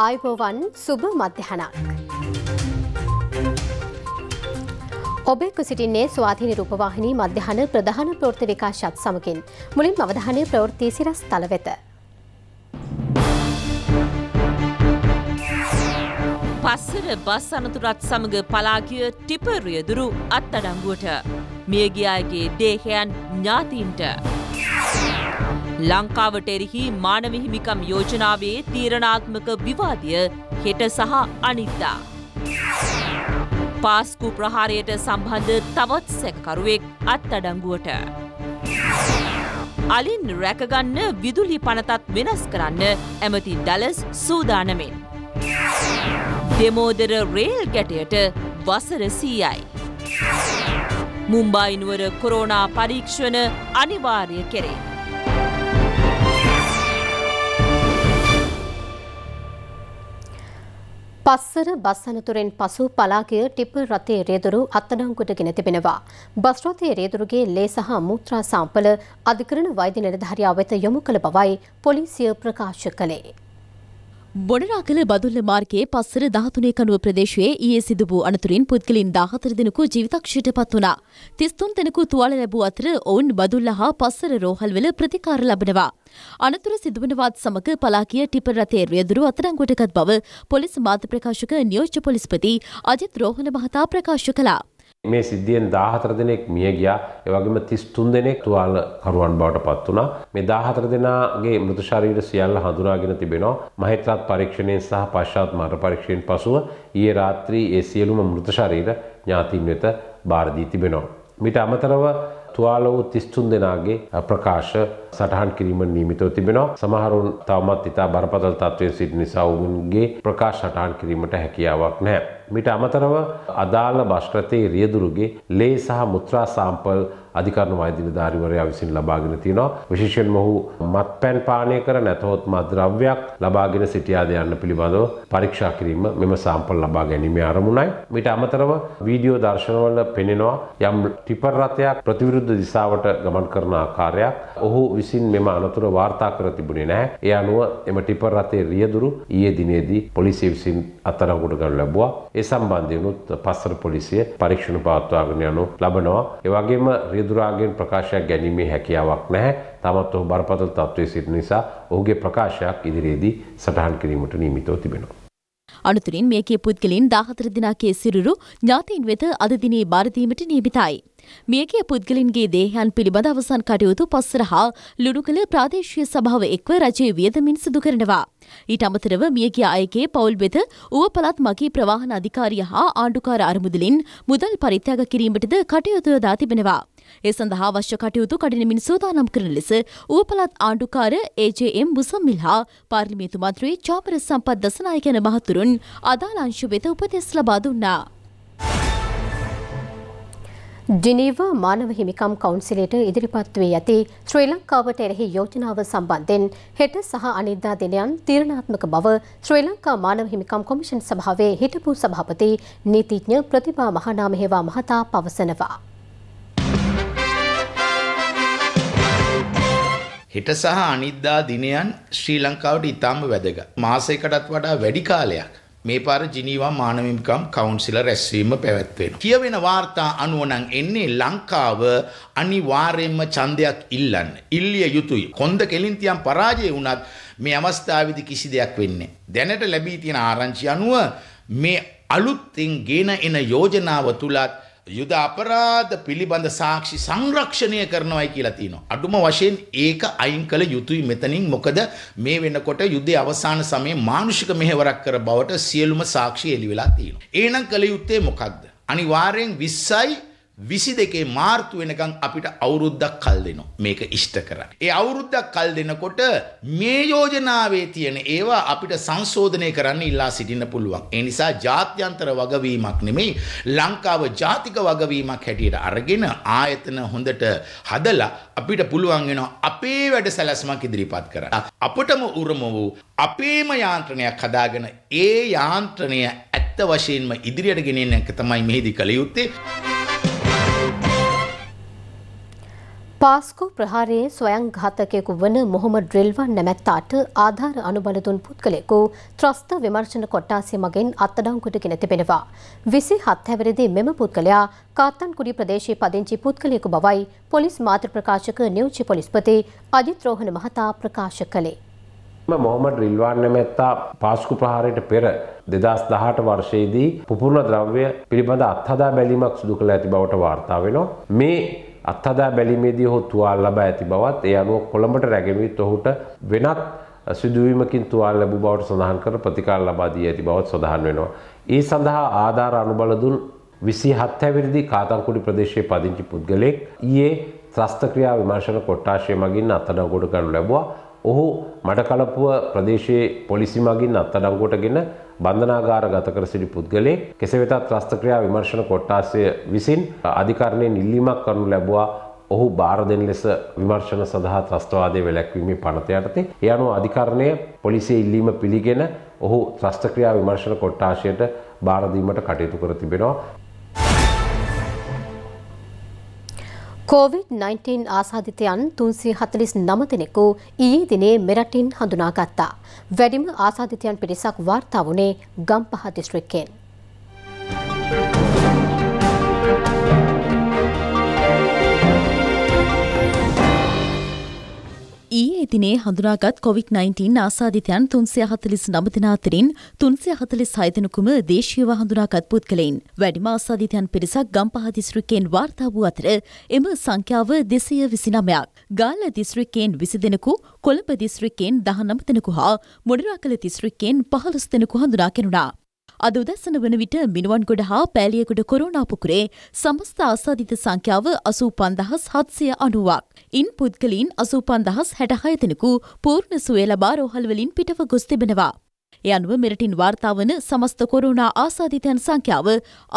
ආයිබෝවන් සුභ මධ්‍යහනක්. ඔබේ කුසිටින්නේ ස්වාධීන රූපවාහිනී මධ්‍යහන ප්‍රධාන ප්‍රෘති විකාශත් සමකින් මුලින් අවධානය ප්‍රවෘත්තිය සිරස් තල වෙත. පස්සර බස් අනතුරත් සමඟ පලාගිය ටිපර්යදුරු අත් අඩංගුවට මියගියාගේ දේහයන් ඥාතීන්ට. ලංකාවට එරෙහි මානවහිමිකම් යෝජනාවේ තීරණාත්මක විවාදය හෙට සහ අනිද්දා. පාස්කු ප්‍රහාරයට සම්බන්ධ තවත් සැකකරුවෙක් අත්තඩංගුවට. අලින් රැකගන්න විදුලි පනතත් වෙනස් කරන්න ඇමති ඩලස් සූදානමෙන්. දෙමෝදර රේල් ගැටයට වසර සීයයි. මුම්බයිනුවර කොරෝනා පරීක්ෂණ අනිවාර්ය කෙරේ. පස්සර බස් අනතුරෙන් පසු පලාගිය ටිපර් රථයේ රියදුරු අත්අඩංගුවට ගෙන තිබෙනවා. බස් රථයේ රියදුරුගේ ලේ සහ මුත්‍රා සාම්පල අධිකරණ වෛද්‍ය නිලධාරියා වෙත යොමු කළ බවයි පොලිසිය ප්‍රකාශ කළේ. බොඩරාගල බදුල්ල මාර්ගයේ පස්සර දහතුනේ කනුව ප්‍රදේශයේ ඊයේ සිදු වූ අනතුරින් පුද්ගලින් දාහතර දෙනෙකු ජීවිතක්ෂයට පත් වුණා. තිස්තුන් දෙනෙකු තුවාල ලැබූ අතර ඔවුන් බදුල්ල හා පස්සර රෝහල්වල ප්‍රතිකාර ලබනවා. අනතුර සිදුවනවත් සමග පලාකිය ටිපර් රථයේ රියදුරු අත්අඩංගුවට ගත් බව පොලිස් මාධ්‍ය ප්‍රකාශක නියෝජ්‍ය පොලිස්පති අජිත් රෝහණ මහතා ප්‍රකාශ කළා. මේ සිද්ධියෙන් 14 දෙනෙක් මිය ගියා. ඒ වගේම 33 දෙනෙක් තුවාල කරුවන් බවට පත් වුණා. මේ 14 දෙනාගේ මෘත ශරීර සියල්ල හඳුනාගෙන තිබෙනවා. මහේත්‍රාත් පරීක්ෂණයෙන් සහ පශ්චාත් මරණ පරීක්ෂණයෙන් පසුව ඊයේ රාත්‍රී ඒ සියලුම මෘත ශරීර ඥාතීන් වෙත බාර දී තිබෙනවා. මිට අමතරව තුවාලවූ තිස්තුන් දෙනාගේ ප්‍රකාශ සටහන් කිරීම නීමිතව තිබෙනවා සමහරුන් තවමත් ඉතා බරපතල් තත්වයෙන් සිට නිසා ඔවුන්ගේ ප්‍රකාශ සටහන් කිරීමට හැකියාවක් නැහැ. මිට අමතරව අදාළ භෂ්ක්‍රතයේ රියදුරුගේ ලේ සහ මුත්‍රා සාම්පල් අධිකරණ වෛද්‍යධාරීවරයා විසින් ලබාගෙන තියෙනවා. විශේෂයෙන්ම ඔහු මත්පැන් පානය කර නැතහොත් මත්ද්‍රව්‍යයක් ලබාගෙන සිටියාද යන්න පිළිබඳව පරීක්ෂා කිරීම මෙම සාම්පල් ලබා ගැනීමේ අරමුණයි. මීට අමතරව වීඩියෝ දර්ශනවල පෙනෙනවා යම් ටිපර් රථයක් ප්‍රතිවිරුද්ධ දිශාවට ගමන් කරන ආකාරයක් ඔහු විසින් මෙම අනතුර වාර්තා කර තිබුණේ නැහැ. ඒ අනුව එම ටිපර් රථයේ රියදුරු ඊයේ දිනේදී පොලිසිය විසින් අත්අඩංගුවට ගනු ලැබුවා. ඒ සම්බන්ධයෙන් උත් පස්තර පොලිසිය පරීක්ෂණ පවත්වාගෙන යනු ලබනවා. ඒ වගේම රිදුරාගෙන් ප්‍රකාශයක් ගැනීමේ හැකියාවක් නැහැ. තමත් ඔහු බරපතල තත්ත්වයේ සිටින නිසා ඔහුගේ ප්‍රකාශයක් ඉදිරියේදී සටහන් කිරීමට නියමිතව තිබෙනවා. අනතුරින් මේ කිය පුද්ගලින් දාහතර දිනාකේ සිරුරු ඥාතීන් වෙත අද දිනේ බාරදීමට නියමිතයි. මියගේ පුද්ගලින්ගේ දේහයන් පිළිබඳ අවසන් කටයුතු පස්සරහා ලුණුකළ ප්‍රාදේශීය සභාව එක්ව රජයේ වියදමින් සිදු කරනවා. ඊට අමතරව මියගිය අයගේ පවුල් වෙත ඌවපලත් මගී ප්‍රවාහන අධිකාරිය හා ආණ්ඩුකාර අරමුදලින් මුදල් පරිත්‍යාග කිරීමටද කටයුතු යොදා තිබෙනවා. ඒ සඳහා අවශ්‍ය කටයුතු කඩිනමින් සූදානම් කරන ලෙස ඌව පළාත් ආණ්ඩුකාර ඒජේඑම් මුසම්මිල් හා පාර්ලිමේන්තු මන්ත්‍රී චාමර සම්පත් දසනායක යන මහතුරුන් අදාළ අංශු වෙත උපදෙස් ලබා දුන්නා. ජිනීව මානව හිමිකම් කවුන්සිලට ඉදිරිපත් වී ඇති ශ්‍රී ලංකාවට එරෙහි යෝජනාව සම්බන්ධයෙන් හෙට සහ අනිද්දා දිනයන් තීරණාත්මක බව ශ්‍රී ලංකා මානව හිමිකම් කොමිෂන් සභාවේ හිටපු සභාපති නීතිඥ ප්‍රතිභා මහනාමහේවා මහතා පවසනවා. හෙට සහ අනිද්දා දිනයන් ශ්‍රී ලංකාවට ඉතාම වැදග. මාසයකටත් වඩා වැඩි කාලයක් මේ පාර ජිනීවා මානවිකම් කවුන්සිල රැස්වීම පැවැත්වෙන. කියවෙන වාර්තා අනුවනං එන්නේ ලංකාව අනිවාර්යෙන්ම චන්දයක් ඉල්ලන්න. ඉල්ලිය යුතුයි. කොන්ද කෙලින්තියම් පරාජය වුණත් මේ අවස්ථාවදි කිසි දෙයක් වෙන්නේ. දැනට ලැබී තියෙන ආරංචි අනුව මේ අලුත්තින් ගෙන එන යෝජනාව තුළත් යුද අපරාධ පිළිබඳ සාක්ෂි සංරක්ෂණය කරනවයි කියලා තියෙනවා. අඩුම වශයෙන් ඒක අයින් කළ යුතුයි මෙතනින් මොකද මේ වෙනකොට යුද්ධයේ අවසාන සමයේ මානුෂික මෙහෙවරක් කර බවට සියලුම සාක්ෂි එළි වෙලා තියෙනවා. එහෙනම් කළ යුත්තේ මොකද්ද? අනිවාර්යෙන් 20යි විසි දෙකේ මාර්තු වෙනකං අපිට අවුරුද්දක් කල් දෙනවා මේක ඉෂ්ට කරන්න. ඒ අවුරුද්දක් කල් දෙනකොට මේ යෝජනාවේ තියෙන ඒවා අපිට සංශෝධනය කරන්න ඉල්ලා සිටින්න පුළුවන්. ඒ නිසා ජාත්‍යන්තර වගවීමක් නෙමෙයි ලංකාව ජාතික වගවීමක් හැටියට අරගෙන ආයතන හොඳට හදලා අපිට පුළුවන් වෙනවා අපේ වැඩ සැලැස්මක් ඉදිරිපත් කරන්න. අපටම උරුම වූ අපේම යාන්ත්‍රණයක් හදාගෙන ඒ යාන්ත්‍රණය ඇත්ත වශයෙන්ම ඉදිරියට ගෙනෙන්න එක තමයි මෙහිදී කළ යුත්තේ. පාස්කෝ ප්‍රහාරයේ ස්වයං ඝාතකයෙකු වන මොහොමඩ් රිල්වන් නැමැත්තාට ආධාර අනුබල දුන් පුද්ගලයෙකු ත්‍රස්ත විමර්ශන කොට්ටාසිය මගින් අත්අඩංගුවට ගෙන තිබෙනවා. 27 හැවිරිදී මෙම පුද්ගලයා කාත්තන්කුඩි ප්‍රදේශයේ පදිංචි පුද්ගලයෙකු බවයි පොලිස් මාධ්‍ය ප්‍රකාශක නියුචි පොලිස්පති අජිත් රෝහණ මහතා ප්‍රකාශ කළේ. මොහොමඩ් රිල්වාන් නැමැත්තා පාස්කු ප්‍රහාරයට පෙර දෙදස් දහට වර්ෂයේදී පුපුරණ ද්‍රව්‍ය පිළිබඳ අත්හදා බැලීමක් සිදු කළ ඇති බවට වාර්තා වෙනවා. මේ අත්හදා බැලීමේදී ඔහු තුවාල ලබා ඇති බවත් ඒ අනුව කොළඹට රැගෙමිත් ඔහුට වෙනත් සිදුවීමකින් තුවාල ලැබූ බවට සඳහන් කර ප්‍රතිකාර ලබා දී ඇති බවත් සඳහන් වෙනවා. ඒ සඳහා ආධාර අනුබල දුන් 27 හැවිරිදි කාතන්කුඩි ප්‍රදේශයේ පදිංචි පුද්ගලෙක් ඊයේ ත්‍රස්ත ක්‍රියා විමර්ශන කොට්ටාශය මගින් අත්අඩංගුවට ගනු ලැබුවා. ඔහු මඩකලපුව ප්‍රදේශයේ පොලිසි මගින් අත්අඩංගුවටගෙන බන්ධනාගාරගත කර සිටි පුද්ගලයෙක් කෙසේ වෙතත් රස්තක්‍රියා විමර්ශන කොට්ටාසය විසින් අධිකරණයෙන් ඉල්ලීමක් කරනු ලැබුවා ඔහු බාර දෙන ලෙස විමර්ශන සඳහා ත්‍රස්තවාදය වැළැක්වීමේ පනත යටතේ ඒ අනුව අධිකරණය පොලිසිය ඉල්ලීම පිළිගෙන ඔහු ත්‍රස්තක්‍රියා විමර්ශන කොට්ටාශයට බාර දීමට කටයුතු කර තිබෙනවා COVID-19 ආසාධිතයන් 349 දෙනෙකු ඊයේ දිනේ මෙරටින් හඳුනාගත්තා. වැඩිම ආසාධිතයන් පිරිසක් වාර්තා වුණේ ගම්පහ දිස්ත්‍රික්කයෙන්. එදිනේ හඳුනාගත් COොVID-19 ආසාධිතයන් තුන්සිය හතලිස් නමතින අතරින් තුන්සිය හතලිස් හයතනකුම දේශීව හඳුනාගත් පුද්ගලයින් වැඩිම ආසාධිතයන් පිරිසක් ගම්පහ දිස්ත්‍රික්කයෙන් වාර්තා වූ අතර එම සංඛ්‍යාව දෙසය විසිනමයක් ගාල්ල දිස්ත්‍රික්කයෙන් විසි දෙනෙකු කොළඹ දිස්ත්‍රික්කයෙන් දහනමතෙනකු හා මොඩරාකළ දිස්ත්‍රික්කයෙන් පහළොස් දෙනෙකු හඳුනා කෙනුණා. අද උදැසන වන විට මිනුවන්ගොඩ හා පෑලියකුඩ කොරෝනාපුකුරේ සමස්ථ ආසාධිත සංඛ්‍යාව අසූ පන්දහස් හත්සය අනුවක්. ඉන් පුද්ගලින් අසූ පන්දහස් හැටහයතෙනකු පූර්ණ සුවේ ලබා රෝහල්වලින් පිටව ගොස් තිබෙනවා. එ අනුව මෙරටින් වාර්තාාවන සමස්ත කොරුණා ආසාධිතයන් සංඛ්‍යාව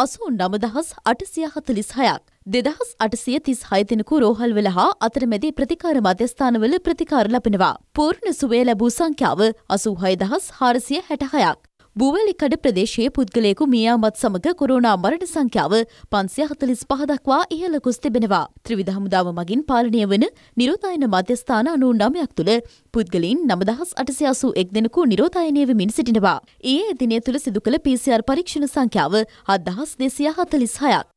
අසූ නමදහස් අටසිය හතලිස් හයක්. දෙදහස් අටසිය තිස් හයතිනකු රෝහල්වල හා අතරමැදි ප්‍රතිකාර මධ්‍යස්ථානවල ප්‍රතිකාර ලබෙනවා. පූර්ණ සුවේ ලැබූ සංඛ්‍යාව අසූ හයදහස් හාරසිය හැටහයක්. බූවලිකඩ ප්‍රදේශයේ පුද්ගලයෙකු මියයාමත් සමග කොරෝනා මරණ සංඛ්‍යාව පන්සිය හතලිස් පහදක්වා ඉහලකුස් තිබෙනවා. ත්‍රිවිධ හමුදාව මගින් පාලනය වන නිරෝධයන මධ්‍යස්ථාන අනු නමයක් තුළ පුද්ගලින් නමදහස් අටසි අසූ එක් දෙෙනකු නිරෝධයනය වෙමින් සිටිනවා. ඒ දිනය තුළ සිදු කළ පිසිR පරීක්ෂණ සංඛ්‍යාව අදහස් දෙසිය හතලිස් හයක්.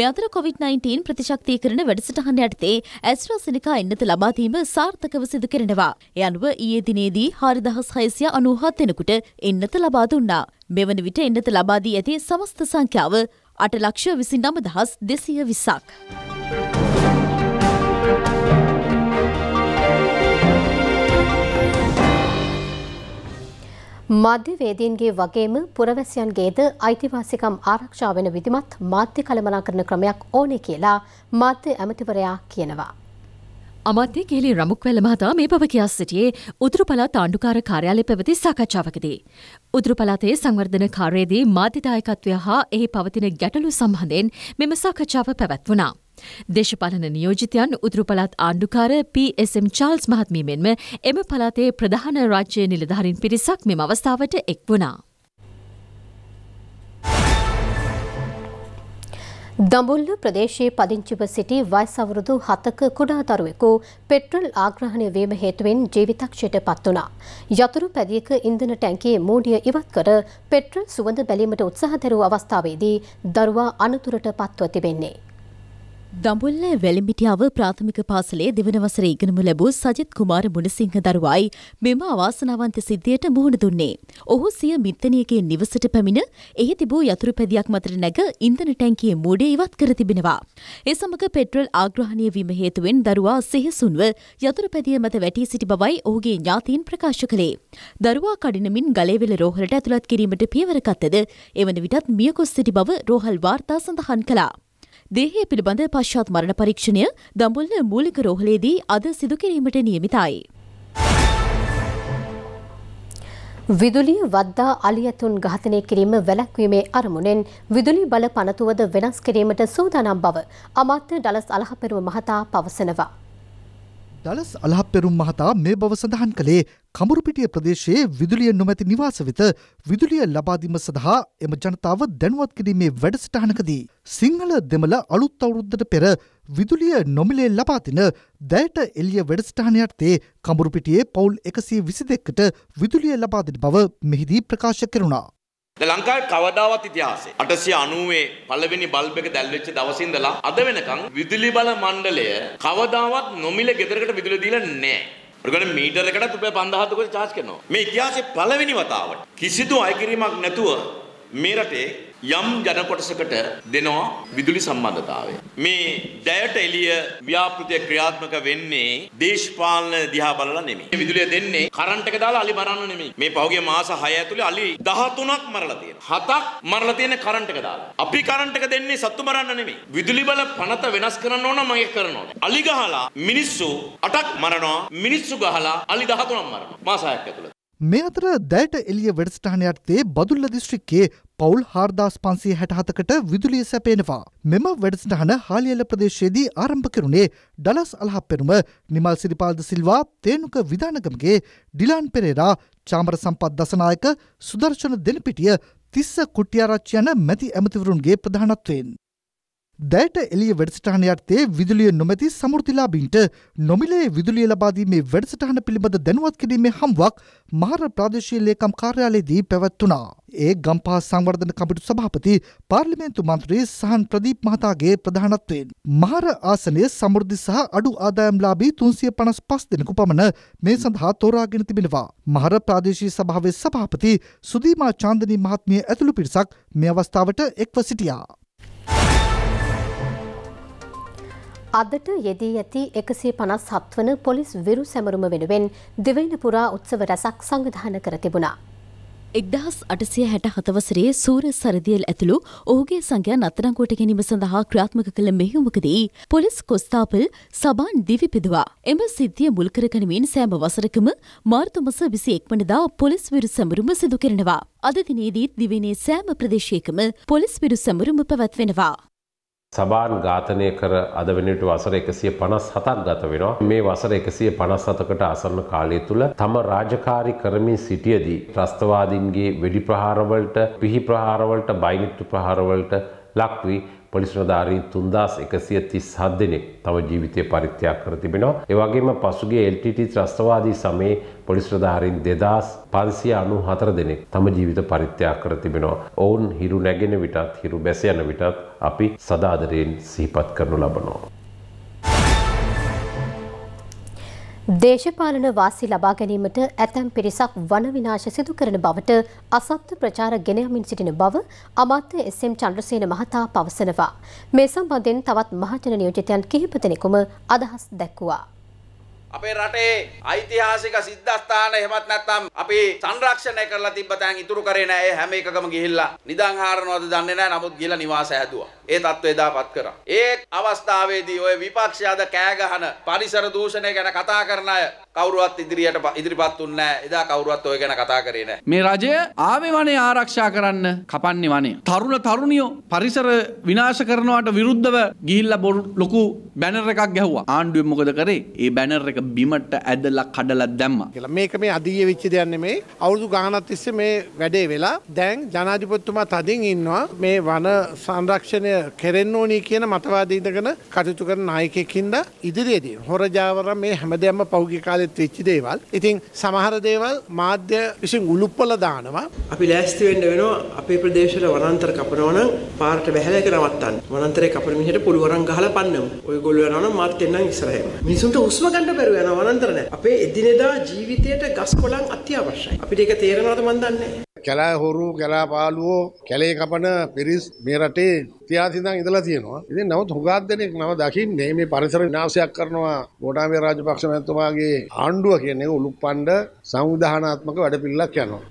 මෙතර කොවිD-19 ප්‍රතිශක්තිකරණ වැඩසටහන යටතේ ඇස්ට්‍රාසිනිකා එන්නත ලබාදීම සාර්ථකව සිදු කරනවා. එ අනුව ඊයේ දිනේදී හාරිදහස් හයසිය අනූහත් දෙෙනකුට එන්නත ලබා දුන්නා. මෙවන විට එන්නත ලබාදී ඇති සමස්ත සංඛ්‍යාව අට ලක්ෂ විසි නමදහස් දෙසිය විසක්. මධ්‍යවේදීන්ගේ වගේම පුරවැසියන්ගේද අයිතිවාසිකම් ආරක්ෂා වෙන විධිමත් මාධ්‍ය කළමනාකරන ක්‍රමයක් ඕනේ කියලා මාධ්‍ය ඇමතිවරයා කියනවා. අමාත්‍ය කෙලි රමුක්වැල මහතා මේ බව කියා සිටියේ උතුරු පළාත් ආණ්ඩුකාර කාර්යාලය පැවති සාකච්ඡාවකදී. උතුරු පළාතේ සංවර්ධන කාර්යයේදී මාධ්‍ය දායකත්වය හා එහි පවතින ගැටලු සම්බන්ධයෙන් මෙම සාකච්ඡාව පැවැත්වුණා. දේශපාලන නියෝජිතයන් උතුරු පළාත් ආණ්ඩුකාර පSM චාල්ස් මහත්මී මෙන්ම එම පළාතේ ප්‍රධාන රාජ්‍ය නිලධාරින් පිරිසක් මෙම අවස්ථාවට එක් වුණා. දඹුල්ල ප්‍රදේශයේ පදිංචිව සිටි වයස් අවුරුදු 7ක කුඩා දරුවෙකු පෙට්‍රල් ආග්‍රහණය වීම හේතුවෙන් ජීවිතක්ෂයට පත් වුණා. යතුරු පැදියක ඉන්ධන ටැංකියේ මූඩිය ඉවත් කර පෙට්‍රල් සුවඳ බැලීමට උත්සාහ දරුව අවස්ථාවේදී දරුවා අනතුරට පත්ව තිබෙන්නේ. දඹුල්ල වැලිමිටියාව ප්‍රාථමික පාසලේ දෙවන වසරේ ඉගෙනුම ලැබූ සජිත් කුමාර මුණසිංහ දරුවායි මෙම අවාසනාවන්ත සිද්ධියට මුහුණ දුන්නේ. ඔහු සිය මිත්තනියගේ නිවසට පැමිණ එහි තිබූ යතුරු පැදියක් මතට නැග ඉන්ධන ටැංකියේ මෝඩය ඉවත් කර තිබෙනවා. ඒ සමග පෙට්‍රල් ආග්‍රහණය වීම හේතුවෙන් දරුවා සිහසුන්ව යතුරු පැදිය මත වැටී සිටි බවයි ඔහුගේ ඥාතීන් ප්‍රකාශ කළේ. දරුවා කඩිනමින් ගලේවෙල රෝහලට ඇතුළත් කිරීමට පියවර ගත්තද එවන විටත් මියකොස් සිටි බව රෝහල් වාර්තා සඳහන් කළා. දේහය පිළිබඳ පශ්චාත් මරණ පරීක්ෂණය දඹුල්න මූලික රෝහලේදී අද සිදුකිරීමට නියමිතයි. විදුලිය වද්දා අලියතුන් ඝාතනය කිරීම වැළැක්වීමේ අරමුණෙන් විදුලි බල පනතුවද වෙනස් කිරීමට සූදානම් බව අමාත්‍ය ඩලස් අලහපෙරුව මහතා පවසනවා. දලස් අලහප්පෙරුම් මහතා මේ බව සඳහන් කළේ කමරුපිටිය ප්‍රදේශයේ විදුලිය නොමැති නිවාස වෙත විදුලිය ලබාදීම සඳහා එම ජනතාව දැනුවත් කිරීමේ වැඩසටහනකදී. සිංහල දෙමළ අලුත් අවුරුද්දට පෙර විදුලිය නොමිලේ ලබාතින දැයට එලිය වැඩස්ටානයක්ත්තේ කමරුපිටියේ පවුල් එකසේ විසි දෙක්කට විදුලිය ලබාදිට බව මෙහිදී ප්‍රකාශ කෙරුණා. ද ලංකාවේ කවදාවත් ඉතිහාසයේ 890 පළවෙනි බල්බ් එක දැල්වෙච්ච දවසේ ඉඳලා අද වෙනකන් විදුලි බල මණ්ඩලය කවදාවත් නොමිල ගෙදරකට විදුලිය දීලා නැහැ. ඔයගොල්ලෝ මීටර එකටත් රුපියල් 5000කට චාර්ජ් කරනවා. මේ ඉතිහාසයේ පළවෙනි වතාවට කිසිදු අයකිරීමක් නැතුව මේ රටේ යම් ජනකොටසකට දෙනවා විදුලි සම්බන්ධතාවය. මේ දැයට එළිය ව්‍යාපෘතිය ක්‍රියාත්මක වෙන්නේ දේශපාලන දිහා බලලා නෙමෙයි. මේ විදුලිය දෙන්නේ කරන්ට් එක දාලා අලි මරන්න නෙමෙයි. මේ පහුගිය මාස 6 ඇතුලේ අලි 13ක් මරලා තියෙනවා. 7ක් මරලා තියෙන කරන්ට් එක දාලා. අපි කරන්ට් එක දෙන්නේ සත්තු මරන්න නෙමෙයි. විදුලි බල පනත වෙනස් කරන්න ඕන මම ඒක කරනවා. අලි ගහලා මිනිස්සු 8ක් මරනවා. මිනිස්සු ගහලා අලි 13ක් මරනවා. මාස 6ක් ඇතුළත මේ අතර දැයට එළිය වැඩසටහනයටතේ බදුල්ල දිස්ශ්‍රික්කේ පවුල් හාර්දාස් පන්සේ හැටහතකට විදුලිය සැපෙනවා. මෙම වැඩසටහන හාලියල ප්‍රදේශයේදී ආරම්භ කෙරුණේ ඩලස් අල්හප්පෙනුම නිමල් සිරිපාල්ද සිල්වා තේනුක විධානකමගේ ඩිලාන් පෙරේරා චාමර සම්පත් දසනායක සුදර්ශන දෙනපිටිය තිස්ස කුට්ටියාරච්චයන මැති ඇමතිවරුන්ගේ ප්‍රධානත්වයෙන්. දැයට එළිය වැඩසටහන යටතේ විදුලිය නොමැති සමෘතිලාබීන්ට නොමිලේ විදුලිය ලබාදීමේ වැඩසටහන පිළිබඳ දැනුවත් කිරීමේ හම්වක් මහර ප්‍රාදේශීය ලේකම් කාර්යාලයේදී පැවැත්වුණා. ඒ ගම්පා සංවර්ධන කමිටු සභාපති පාර්ලිමේන්තු මන්ත්‍රී සහන් ප්‍රදීප් මහතාගේ ප්‍රධානත්වයෙන්. මහර ආසනයේ සමෘද්ධි සහ අඩු ආදායම්ලාබී තුන්සිය පනස් පස් දෙනෙකු පමණ මේ සඳහා තෝරාගෙන තිබෙනවා. මහර ප්‍රාදේශී සභාවේ සභාපති සුදීමා චාන්දනී මහත්මිය ඇතුළු පිරිසක් මේ අවස්ථාවට එක්ව සිටියා. අදට යෙදී ඇති එකසිය පනස් හත්වන පොලිස් විරු සැමරුම වෙනුවෙන් දෙවයින පුරා උත්සව රැසක් සංවිධාන කර තිබුණා. එක්දහස් අටසිය හැට හතවසරේ සූර සරදියල් ඇතුළු ඔහුගේ සංඝයා නත්තරංකොට ගැනීම සඳහා ක්‍රාත්මක කළ මෙහිුමකදී පොලිස් කොස්ථාපල් සබාන් දිවි පිදවා. එම සිද්ධිය මුල්කරගනමින් සෑම වසරකම මාර්තුමස විසි එක්මනදා පොලිස් විරු සැමරුම සිදු කරනවා. අද දිනේදීත් දිවනේ සෑම ප්‍රදේශයකම පොලිස් විරු සැමරුම පැවැත්වෙනවා. සබාන් ඝාතනය කර අද වෙනට වසර එකසිය පනස් හතක් ගත වෙනවා මේ වසර එකසිය පනස් සතකට අසරන කාලය තුළ තම රාජකාරි කරමින් සිටියදී ත්‍රස්තවාදින්ගේ වෙඩි ප්‍රහාරවලට පිහි ප්‍රහාරවලට බයිනිට්ටු ප්‍රහාරවලට ලක්වී පොලිස්නධාරී තුන්දස් එකසිය තිස් හත් දෙනෙක් තම ජීවිතය පරිත්‍යයක් කර තිබෙනවා. ඒවගේම පසුගේ එල්ටට ත්‍රස්තවාදී සමයේ පොලිස්්‍රධාරීන් දෙදස් පන්සිය අනු හතර දෙනෙක් තම ජීවිත පරිත්‍යයක් කර තිබෙනවා. ඔවුන් හිරු නැගෙන විටත් හිරු බැසයන විටත් අපි සදාදරයෙන් සීපත් කරනු ලබනවා. දේශපාලන වාසි ලබා ගැනීමට ඇතැම් පිරිසක් වන විනාශ සිදු කරන බවට අසත්‍ය ප්‍රචාර ගෙන යමින් සිටින බව අමාත්‍ය එස් එම් චන්ද්‍රසේන මහතා පවසනවා. මේ සම්බන්ධයෙන් තවත් මහජන නියෝජිතයන් කිහිප දෙනෙකුම අදහස් දැක්වුවා. අපේ රටේ ඓතිහාසික සිද්ධාස්ථාන එහෙමත් නැත්නම් අපි සංරක්ෂණය කරලා තිබ්බ තැන් ඉතුරු කරේ නැහැ. ඒ හැම එකකම ගිහිල්ලා නිදන් හාරනවද දන්නේ නැහැ. නමුත් ගිහිල්ලා නිවාස හැදුවා. ඒ தত্ত্বය දාපත් කරා. ඒ අවස්ථාවේදී ওই විපක්ෂය අද කෑ ගහන පරිසර දූෂණය ගැන කතා කරන අය කවුරුවත් ඉදිරියට ඉදිරිපත් වුන්නේ නැහැ. එදා කවුරුවත් ඔය ගැන කතා කරේ නැහැ. මේ රජය ආමේ වනේ ආරක්ෂා කරන්න කපන්නේ වනේ. තරුණ තරුණියෝ පරිසර විනාශ කරනවට විරුද්ධව ගිහිල්ලා ලොකු බැනර් එකක් ගැහුවා. ආණ්ඩුවේ මොකද කරේ? ඒ බැනර් එක බිමට ඇදලා කඩලා දැම්මා. කියලා මේක මේ අදීය වෙච්ච දෙයක් නෙමෙයි. අවුරුදු ගාණක් තිස්සේ මේ වැඩේ වෙලා දැන් ජනාධිපතිතුමා තදින් ඉන්නවා මේ වන සංරක්ෂණය කෙරෙන්න ඕනි කියන මතවාදී ඉඳගෙන කටයුතු කරන නායකයෙක් ඉඳ ඉදිරියේදී හොරජාවර මේ හැමදේම පෞද්ගලික කාලේ අනාගාරයත් වෙච්චි දේවල්. ඉතින් සමහර දේවල් මාධ්‍ය විසින් උලුප්පල දානවා. අපි ලෑස්ති වෙන්න වෙනවා අපේ ප්‍රදේශවල වනාන්තර කපනවා නම් පාරට බැහැලා ඒක නවත්තන්න. වනාන්තරේ කපන මිනිහට පුළුවරන් ගහලා පන්නමු. ඔයගොල්ලෝ යනවා නම් මාත් එන්නම් ඉස්සරහම. මිනිසුන්ට හුස්ම ගන්න බැරුව යනවා වනාන්තර නැහැ. අපේ එදිනෙදා ජීවිතයට ගස් කොළන් අත්‍යවශ්‍යයි. අපිට ඒක තේරෙනවද මන් දන්නේ කැලා හොරු කැලා පාලුවෝ කැලේ කපන පිරිස් මේ රටේ ඉතිහාසින්දන් ඉඳලා තියෙනවා. ඉතින් නමුත් හුඟක් දෙනෙක් නම දකින්නේ මේ පරිසර විනාශයක් කරනවා ගෝඨාභය රාජපක්ෂ මහත්මයාගේ ආණ්ඩුව කියන එක උලුප්පණ්ඩ සංවිධානාත්මක වැඩපිළිවෙලක් යනවා.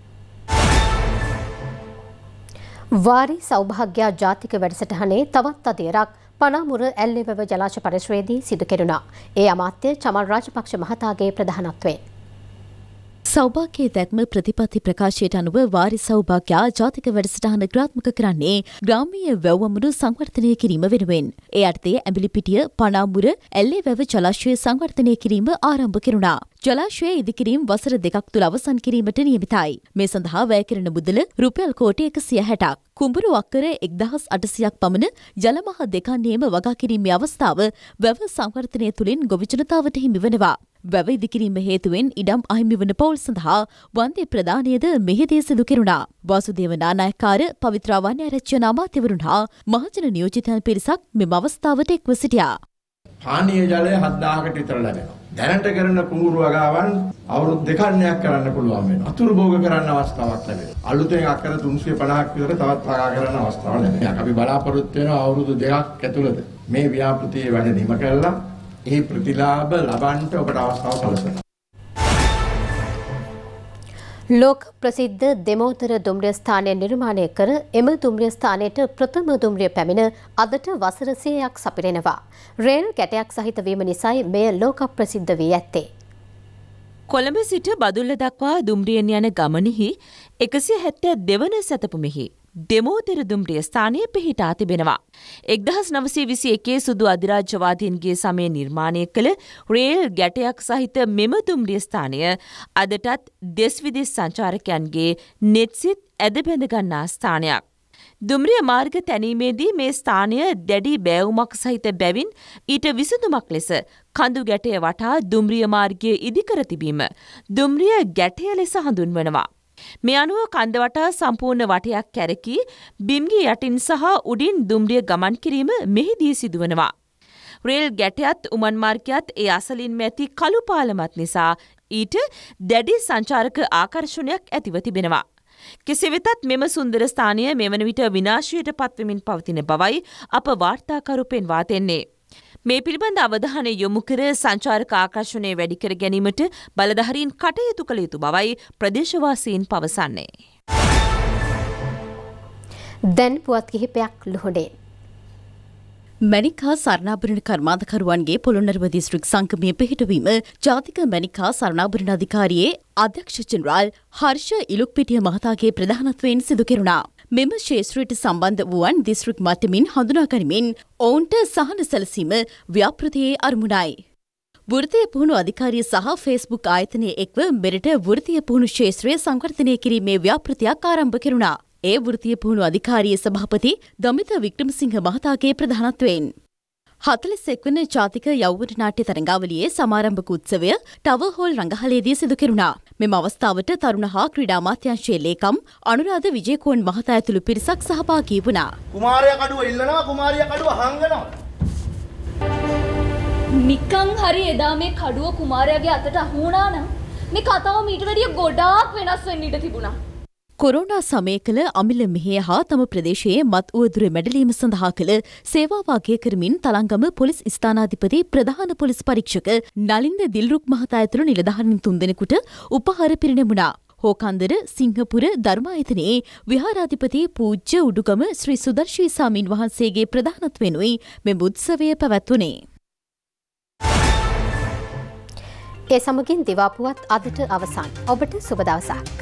වාරි සෞභාග්‍යා ජාතික වැඩසටහනේ තවත් අධීරක් පනාමුර ඇල්ලෙවව ජලාශ පරිශ්‍රයේදී සිදු කෙරුණා. ඒ අමාත්‍ය චමල් රාජපක්ෂ මහතාගේ ප්‍රධානත්වයෙන්. සෞභාග්‍යයේ දැක්ම ප්‍රතිපත්ති ප්‍රකාශයට අනුව වාරි සෞභාග්‍යා ජාතික වැඩසටහන ක්‍රාත්මක කරන්නේ ග්‍රාමීය වැව්වමුණු සංවර්ධනය කිරීම වෙනුවෙන්. ඒ අර්ථයේ ඇඹිලිපිටිය, පනාමුර, ඇල්ලේ වැව ජලාශය සංවර්ධනය කිරීම ආරම්භ කෙරුණා. ජලාශය ඉදිකිරීම වසර දෙකක් තුළ අවසන් කිරීමට නියමිතයි. මේ සඳහා වැය කරන මුදල රුපියල් කෝටි 160ක්. කුඹුරු අක්කර 1800ක් පමණ ජලමහ දෙකන්නේම වගා කිරීමේ අවස්ථාව වැව සංවර්ධනය තුලින් ගොවි ජනතාවට හිමි වෙනවා. වැව ඉදිකිරීම හේතුවෙන් ඉඩම් අහිමිවන පවුල් සඳහා වන්දේ ප්‍රදානයද මෙහිදී සිදු කෙරුණා. වාසුදේව නානායක්කාර පවිත්‍රාවන්‍ය රචන අමාත්‍යවරුන් හා මහජන නියෝජිතයන් පිරිසක් මෙම අවස්ථාවට එක්ව සිටියා. පානීය ජලය 7000කට විතර ලැබෙනවා. දැනට කරන කුඹුරු වගාවන් අවුරුදු දෙකන්නයක් කරන්න පුළුවන් වෙනවා. අතුරු භෝග කරන්න අවස්ථාවක් ලැබෙනවා. අලුතෙන් අක්කර 350ක් විතර තවත් වගා කරන්න අවස්ථාවක් ලැබෙනවා. අපි බලාපොරොත්තු වෙනවා අවුරුදු දෙකක් ඇතුළත මේ ව්‍යාපෘතියේ වැඩ නිම කළා එහි ප්‍රතිලාභ ලබන්ට ඔබට අවස්ථාව සලසනවා. ලෝක ප්‍රසිද්ධ දෙමෝතර දුම්රිය ස්ථානය නිර්මාණය කර එම දුම්රිය ස්ථානයට ප්‍රථම දුම්රිය පැමිණ අදට වසර 100ක් සපිරෙනවා. රේල් කැටයක් සහිත වීම නිසායි මෙය ලෝක ප්‍රසිද්ධ වී ඇත්තේ. කොළඹ සිට බදුල්ල දක්වා දුම්රියෙන් යන ගමනෙහි 172 වන සැතපුමෙහි දෙමෝතෙරදුම්රිය ස්ථානය පිහිටා තිබෙනවා. එක්දහස් නවසේ විසි එකේ සුදු අධිරාජ්‍යවාදීන්ගේ සමය නිර්මාණය කළ රේල් ගැටයක් සහිත මෙම දුම්රිය ස්ථානය අදටත් දෙස්විදිස් සංචාරකයන්ගේ නෙත්සිත් ඇදබැඳගන්නා ස්ථානයක්. දුම්රිය මාර්ග තැනීමේදී මේ ස්ථානය දැඩි බෑවුමක් සහිත බැවින් ඊට විසඳුමක් ලෙස කඳු ගැටය වටා දුම්රිය මාර්ගය ඉදිකර තිබීම දුම්රිය ගැටය ලෙස හඳුන්වනවා. මේ අනුව කන්ද වටා සම්පූර්ණ වටයක් කැරකී බිම්ගි යටින් සහ උඩින් දුම්රිය ගමන් කිරීම මෙහිදී සිදුවනවා. රේල් ගැටයත් උමන් මාර්ගයත් ඒ අසලින් ඇති කළු පාලමත් නිසා ඊට දැඩි සංචාරක ආකර්ෂණයක් ඇතිව තිබෙනවා. කෙසේ වෙතත් මෙම සුන්දර ස්ථානය මෙවන විට විනාශයට පත්වමින් පවතින බවයි අප වාර්තාකරු පෙන්වා දෙන්නේ. මේ පිළිබඳ අවධානය යොමු කර සංචාරක ආකර්ෂණය වැඩිකර ගැනීමට බලධහරීන් කටයුතු කළ යුතු බවයි ප්‍රදේශවාසීන් පවසන්නේ. දැන් පුවත් කිහිපයක් ලොහොඩේ. මැනිකා සරණාභරණ කර්මාධකරුවන්ගේ පොළොන්නරුව දිස්ත්‍රික් සංගමය පිහිටවීම ජාතික මැනිකා සරණාභරණ අධිකාරියේ අධ්‍යක්ෂ ජෙනරාල් හර්ෂ ඉලුක්පිටිය මහතාගේ ප්‍රධානත්වයෙන් සිදු කෙරුණා. මෙම ශේෂත්‍රයට සම්බන්ධ වුවන් දිස්ත්‍රික් මට්ටමින් හඳුනාගනිමින් ඔවුන්ට සහන සැලසීම ව්‍යාපෘතියේ අරමුණයි. වෘතිය පුහුණු අධිකාරිය සහ ෆේස්බුක් ආයතනය එක්ව මෙරට වෘතිය පුහුණු ශේත්‍රය සංවර්ධනය කිරීමේ ව්‍යාපෘතියක් ආරම්භ කෙරුණා. ඒ වෘතිය පුහුණු අධිකාරිය සභාපති දමිත වික්‍රමසිංහ මහතාගේ ප්‍රධානත්වයෙන්. හතලෙසෙක්වන ජාතික යෞවන නාට්‍ය තරඟාවලියේ සමාරම්භක උත්සවය ටවර් හෝල් රඟහලේදී සිදු කෙරුණා. මෙම අවස්ථාවට තරුණ හා ක්‍රීඩා අමාත්‍යාංශයේ ලේකම් අනුරාධ විජේකෝන් මහතා ඇතුළු පිරිසක් සහභාගී වුණා. කුමාරයා කඩුව ඉල්ලනවා කුමාරයා කඩුව හංගනවා. නිකන් හරි එදා මේ කඩුව කුමාරයාගේ අතට අහු වුණා නම් මේ කතාව මීට වැඩිය ගොඩාක් වෙනස් වෙන්න ඉඩ තිබුණා. කොරෝනා සමය කළ අමිල මෙහේ හා තම ප්‍රදේශයේ මත් වුවදුර මැඩලීම සඳහා කළ සේවාවාගේ කරමින් තලංගම පොලිස් ස්ථානාධිපති ප්‍රධාන පොලිස් පරීක්ෂක නලින්ද දිල්රුක් මහතා ඇතුළු නිලධාරින් තුන්දෙනෙකුට උපහාර පිරිනැමුණා. හෝකන්දර සිංහපුර ධර්මායතනයේ විහාරාධිපති පූජ්‍ය උඩුගම ශ්‍රී සුදර්ශී සාමීන් වහන්සේගේ ප්‍රධානත්වෙනුයි මෙම උත්සවය පැවැත්වුණේ. ඒ සමගින් දිවාපුවත් අදට අවසන් ඔබට සුබදවසක්.